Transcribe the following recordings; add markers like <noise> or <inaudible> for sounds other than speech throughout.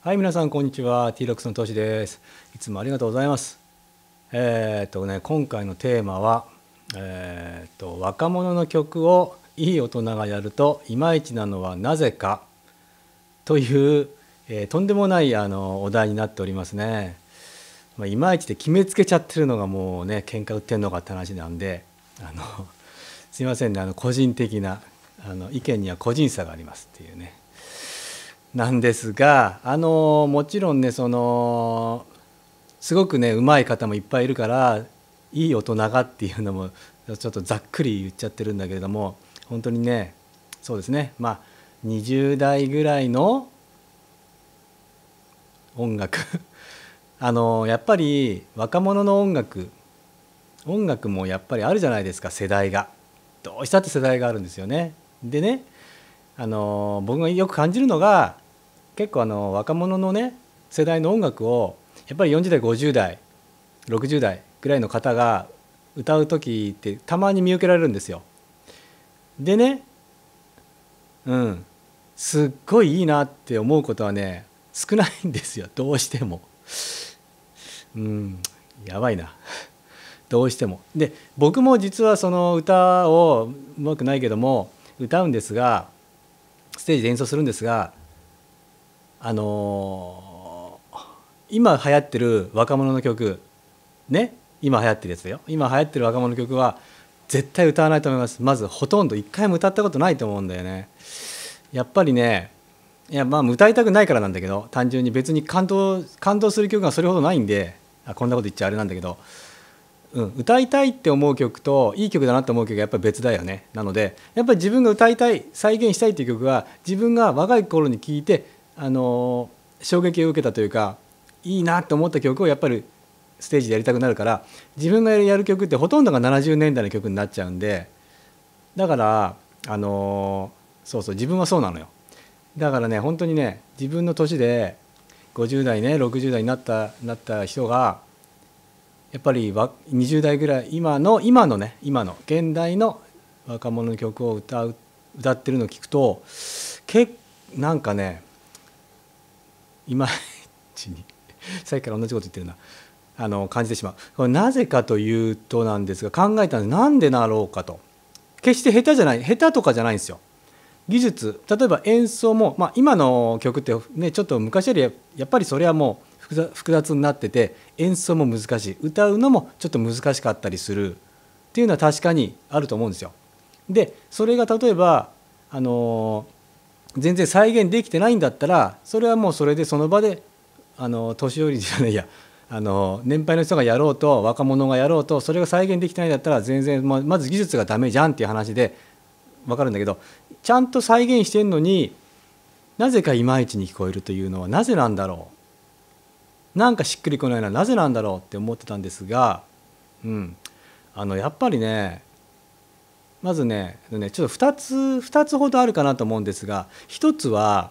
はい、皆さん、こんにちは。t スの投資です。いつもありがとうございます。えー、っとね、今回のテーマは、えー、っと、若者の曲をいい大人がやるといまいちなのはなぜかという、えー、とんでもないあのお題になっておりますね。まあ、いまいちで決めつけちゃってるのがもうね、喧嘩売ってんのかって話なんで、あの、すいませんね、あの個人的なあの意見には個人差がありますっていうね。なんですがあのもちろんねそのすごくねうまい方もいっぱいいるからいい大人がっていうのもちょっとざっくり言っちゃってるんだけれども本当にねそうですねまあ20代ぐらいの音楽 <laughs> あのやっぱり若者の音楽音楽もやっぱりあるじゃないですか世代がどうしたって世代があるんですよねでねあの僕がよく感じるのが結構あの若者のね世代の音楽をやっぱり40代50代60代ぐらいの方が歌う時ってたまに見受けられるんですよ。でねうんすっごいいいなって思うことはね少ないんですよどうしても。うんやばいな。どうしても。で僕も実はその歌をうまくないけども歌うんですがステージで演奏するんですがあのー、今流行ってる若者の曲ね今流行ってるやつだよ今流行ってる若者の曲は絶対歌わないと思いますまずほとんど一回も歌ったことないと思うんだよねやっぱりねいやまあ歌いたくないからなんだけど単純に別に感動感動する曲がそれほどないんであこんなこと言っちゃあれなんだけど、うん、歌いたいって思う曲といい曲だなって思う曲がやっぱり別だよねなのでやっぱり自分が歌いたい再現したいっていう曲は自分が若い頃に聴いてあの衝撃を受けたというかいいなと思った曲をやっぱりステージでやりたくなるから自分がやる曲ってほとんどが70年代の曲になっちゃうんでだからあのそうそう自分はそうなのよだからね本当にね自分の年で50代ね60代になったなった人がやっぱり20代ぐらい今の今のね今の現代の若者の曲を歌う歌ってるのを聞くとけなんかねいまいちにさっきから同じこと言ってるなあの感じてしまうこれなぜかというとなんですが考えたので何でなろうかと決して下手じゃない下手とかじゃないんですよ技術例えば演奏も、まあ、今の曲って、ね、ちょっと昔よりやっぱりそれはもう複雑になってて演奏も難しい歌うのもちょっと難しかったりするっていうのは確かにあると思うんですよ。でそれが例えばあのー全然再現できてないんだったらそれはもうそれでその場であの年寄りじゃないやあの年配の人がやろうと若者がやろうとそれが再現できてないんだったら全然まず技術がダメじゃんっていう話で分かるんだけどちゃんと再現してんのになぜかいまいちに聞こえるというのはなぜなんだろうなんかしっくりこないのはなぜなんだろうって思ってたんですが、うん、あのやっぱりねまずねちょっと2つ2つほどあるかなと思うんですが1つは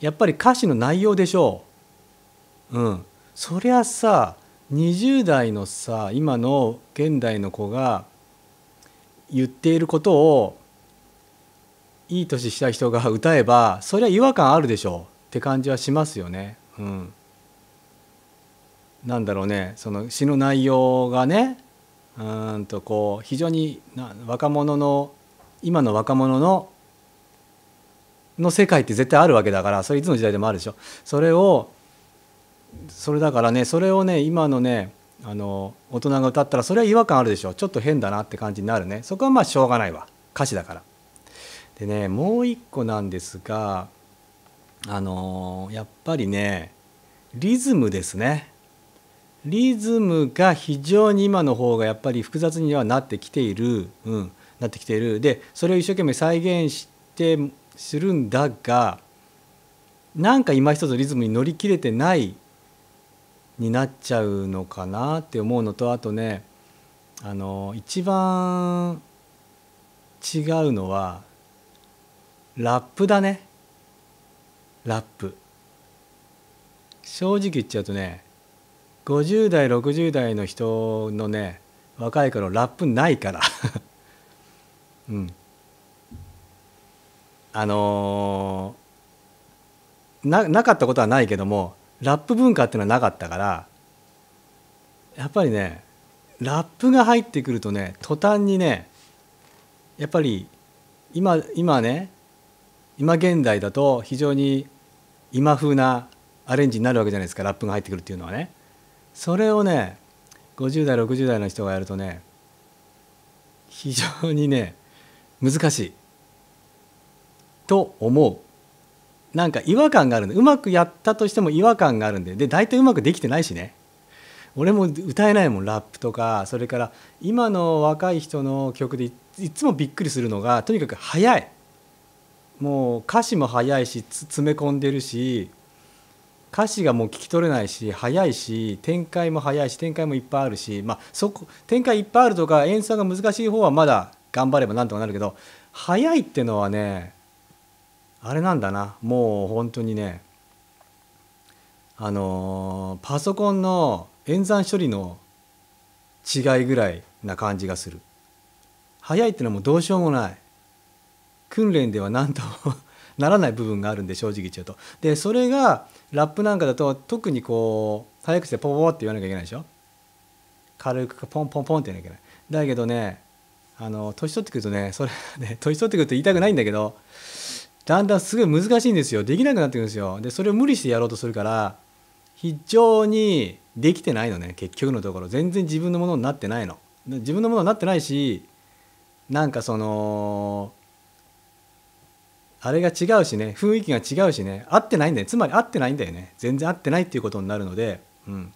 やっぱり歌詞の内容でしょう。うん、そりゃさ20代のさ今の現代の子が言っていることをいい年した人が歌えばそりゃ違和感あるでしょうって感じはしますよね。うん、なんだろうねその詩の内容がねうんとこう非常に若者の今の若者のの世界って絶対あるわけだからそれいつの時代でもあるでしょそれをそれだからねそれをね今のねあの大人が歌ったらそれは違和感あるでしょちょっと変だなって感じになるねそこはまあしょうがないわ歌詞だから。でねもう一個なんですがあのやっぱりねリズムですねリズムが非常に今の方がやっぱり複雑にはなってきている、うん、なってきているでそれを一生懸命再現してするんだがなんか今一つリズムに乗り切れてないになっちゃうのかなって思うのとあとねあの一番違うのはラップだねラップ正直言っちゃうとね50代60代の人のね若い頃ラップないから <laughs> うんあのー、ななかったことはないけどもラップ文化っていうのはなかったからやっぱりねラップが入ってくるとね途端にねやっぱり今今ね今現代だと非常に今風なアレンジになるわけじゃないですかラップが入ってくるっていうのはね。それをね50代60代の人がやるとね非常にね難しいと思うなんか違和感があるんでうまくやったとしても違和感があるんでで大体うまくできてないしね俺も歌えないもんラップとかそれから今の若い人の曲でいつもびっくりするのがとにかく速いもう歌詞も速いし詰め込んでるし歌詞がもう聞き取れないし早いし展開も早いし展開もいっぱいあるし、まあ、そこ展開いっぱいあるとか演奏が難しい方はまだ頑張ればなんとかなるけど早いってのはねあれなんだなもう本当にねあのー、パソコンの演算処理の違いぐらいな感じがする。早いってのはもうどうしようもない。訓練では何ともならない部分があるんで正直言っちゃうとでそれがラップなんかだと特にこう早口でポポポって言わなきゃいけないでしょ軽くポンポンポンって言わなきゃいけないだけどねあの年取ってくるとねそれね <laughs> 年取ってくると言いたくないんだけどだんだんすごい難しいんですよできなくなってくるんですよでそれを無理してやろうとするから非常にできてないのね結局のところ全然自分のものになってないの自分のものになってないしなんかそのあれが違うしね雰囲気が違うしね合ってないんだよつまり合ってないんだよね全然合ってないっていうことになるので、うん、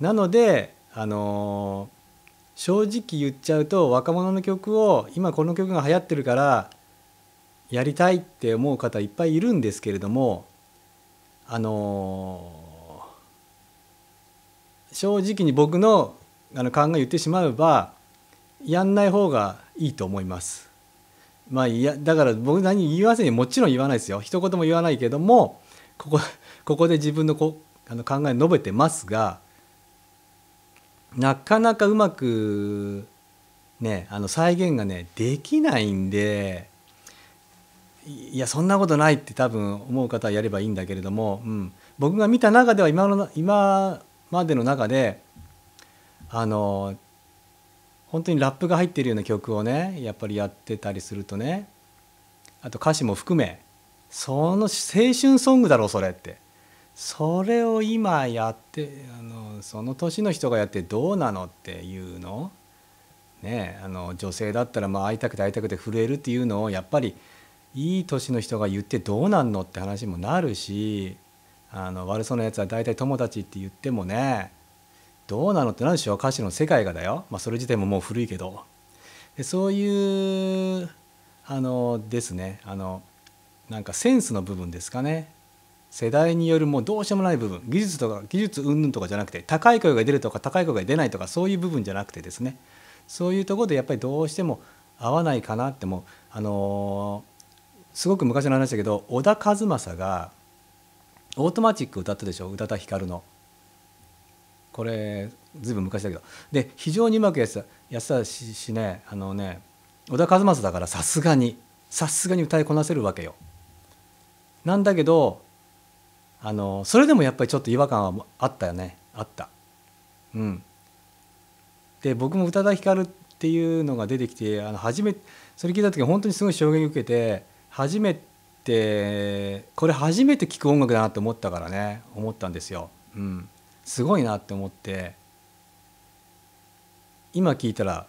なのであのー、正直言っちゃうと若者の曲を今この曲が流行ってるからやりたいって思う方いっぱいいるんですけれどもあのー、正直に僕のあの考え言ってしまえばやんない方がいいと思います。まあいやだから僕何言わずにもちろん言わないですよ一言も言わないけどもここここで自分のこあの考え述べてますがなかなかうまくねあの再現がねできないんでいやそんなことないって多分思う方はやればいいんだけれども、うん、僕が見た中では今の今までの中であの本当にラップが入ってるような曲をねやっぱりやってたりするとねあと歌詞も含めその青春ソングだろそれってそれを今やってあのその年の人がやってどうなのっていうの,、ね、あの女性だったらまあ会いたくて会いたくて震えるっていうのをやっぱりいい年の人が言ってどうなんのって話もなるしあの悪そうなやつは大体友達って言ってもねどうなのって何でしょう歌詞の世界がだよ、まあ、それ自体ももう古いけどでそういうあのですねあのなんかセンスの部分ですかね世代によるもうどうしようもない部分技術とか技術云々とかじゃなくて高い声が出るとか高い声が出ないとかそういう部分じゃなくてですねそういうところでやっぱりどうしても合わないかなってもうあのすごく昔の話だけど小田和正が「オートマチック」歌ったでしょ宇多田ヒカルの。これずいぶん昔だけどで非常にうまくやってたやってたしねあのね小田和正だからさすがにさすがに歌いこなせるわけよ。なんだけどあのそれでもやっぱりちょっと違和感はあったよねあった。うん、で僕も宇多田ヒカルっていうのが出てきてあの初めそれ聞いた時本当にすごい衝撃受けて初めてこれ初めて聞く音楽だなと思ったからね思ったんですよ。うんすごいなって思って今聴いたら、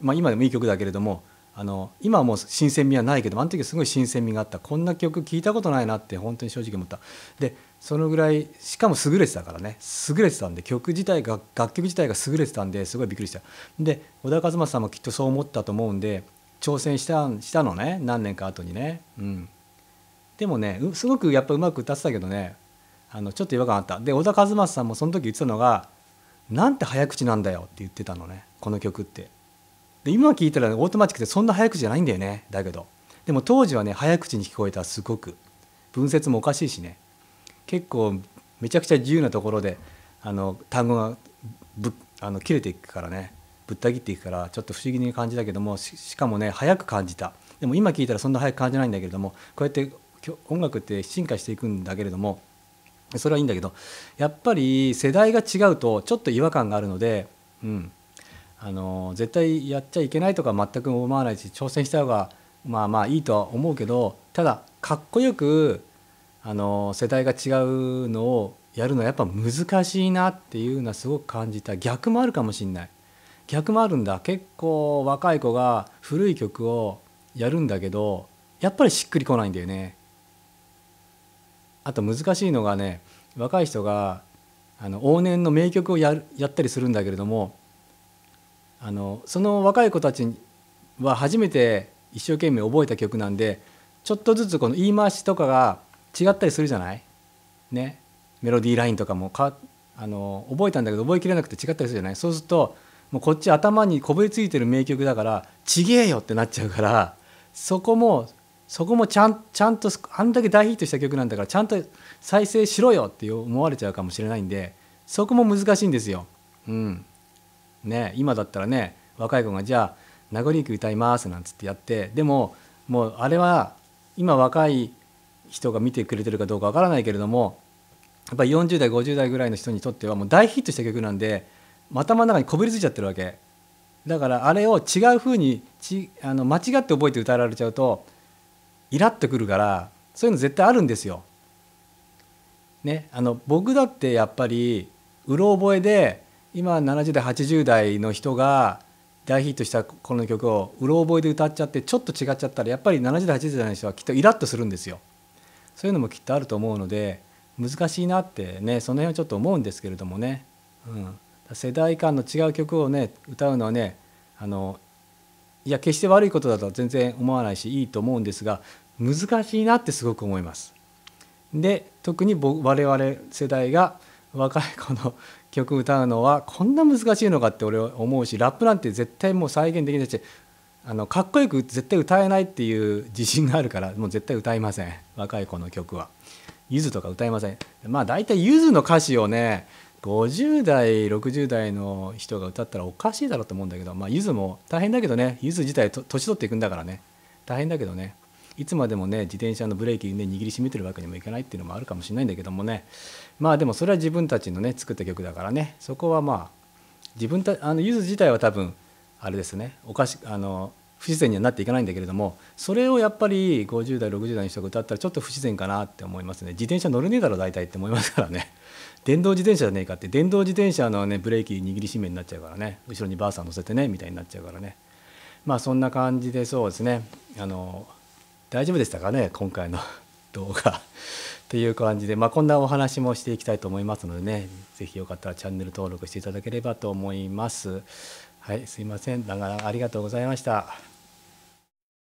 まあ、今でもいい曲だけれどもあの今はもう新鮮味はないけどあの時はすごい新鮮味があったこんな曲聴いたことないなって本当に正直思ったでそのぐらいしかも優れてたからね優れてたんで曲自体が楽曲自体が優れてたんですごいびっくりしたで小田和正さんもきっとそう思ったと思うんで挑戦したしたのね何年か後にねうんでもねすごくやっぱうまく歌ってたけどねあのちょっと違和感あったで小田和正さんもその時言ってたのが「なんて早口なんだよ」って言ってたのねこの曲って。で今聞いたら、オートマチックってそんな早口じゃないんだよねだけどでも当時はね早口に聞こえたすごく文節もおかしいしね結構めちゃくちゃ自由なところであの単語がぶあの切れていくからねぶった切っていくからちょっと不思議に感じたけどもしかもね早く感じたでも今聞いたらそんな早く感じないんだけれどもこうやって音楽って進化していくんだけれどもそれはいいんだけどやっぱり世代が違うとちょっと違和感があるので、うん、あの絶対やっちゃいけないとか全く思わないし挑戦した方がまあまあいいとは思うけどただかっこよくあの世代が違うのをやるのはやっぱ難しいなっていうのはすごく感じた逆もあるかもしんない逆もあるんだ結構若い子が古い曲をやるんだけどやっぱりしっくりこないんだよねあと難しいのがね若い人があの往年の名曲をややったりするんだけれどもあのその若い子たちは初めて一生懸命覚えた曲なんでちょっとずつこの言い回しとかが違ったりするじゃない、ね、メロディーラインとかもかあの覚えたんだけど覚えきれなくて違ったりするじゃないそうするともうこっち頭にこびりついてる名曲だから「ちげえよ!」ってなっちゃうからそこもそこもちゃんちゃんとあんだけ大ヒットした曲なんだからちゃんと再生しろよって思われちゃうかもしれないんでそこも難しいんですよ。うんね、今だったらね若い子がじゃあ「名残肉歌います」なんつってやってでももうあれは今若い人が見てくれてるかどうかわからないけれどもやっぱり40代50代ぐらいの人にとってはもう大ヒットした曲なんで頭の中にこびりついちゃってるわけだからあれを違うふうにちあの間違って覚えて歌われちゃうとイラッとくるからそういうの絶対あるんですよ。ね、あの僕だってやっぱりうろ覚えで今70代80代の人が大ヒットしたこの曲をうろ覚えで歌っちゃってちょっと違っちゃったらやっぱり70代80代の人はきっとイラッとするんですよ。そういうのもきっとあると思うので難しいなってねその辺はちょっと思うんですけれどもね、うん、世代間の違う曲をね歌うのはねあのいや決して悪いことだとは全然思わないしいいと思うんですが難しいなってすごく思います。で特に我々世代が若い子の <laughs> 曲歌うのはこんな難しいのかって俺は思うしラップなんて絶対もう再現できないしあのかっこよく絶対歌えないっていう自信があるからもう絶対歌いません若い子の曲は。ゆずとか歌いませんまあ大体ゆずの歌詞をね50代60代の人が歌ったらおかしいだろうと思うんだけどまあゆずも大変だけどねゆず自体年取っていくんだからね大変だけどねいつまでもね自転車のブレーキで、ね、握りしめてるわけにもいかないっていうのもあるかもしれないんだけどもねまあでもそれは自分たちのね作った曲だからねそこはまあ自分たあのゆず自体は多分あれですねおかしあの不自然にはなっていかないんだけれどもそれをやっぱり50代60代の人が歌ったらちょっと不自然かなって思いますね自転車乗れねえだろ大体って思いますからね <laughs> 電動自転車じゃねえかって電動自転車のねブレーキ握りしめになっちゃうからね後ろにばあさん乗せてねみたいになっちゃうからねまあそんな感じでそうですねあの大丈夫でしたかね今回の <laughs> 動画という感じで、まあ、こんなお話もしていきたいと思いますのでね是非よかったらチャンネル登録していただければと思います。はい、すいません。長々ありがとうございました。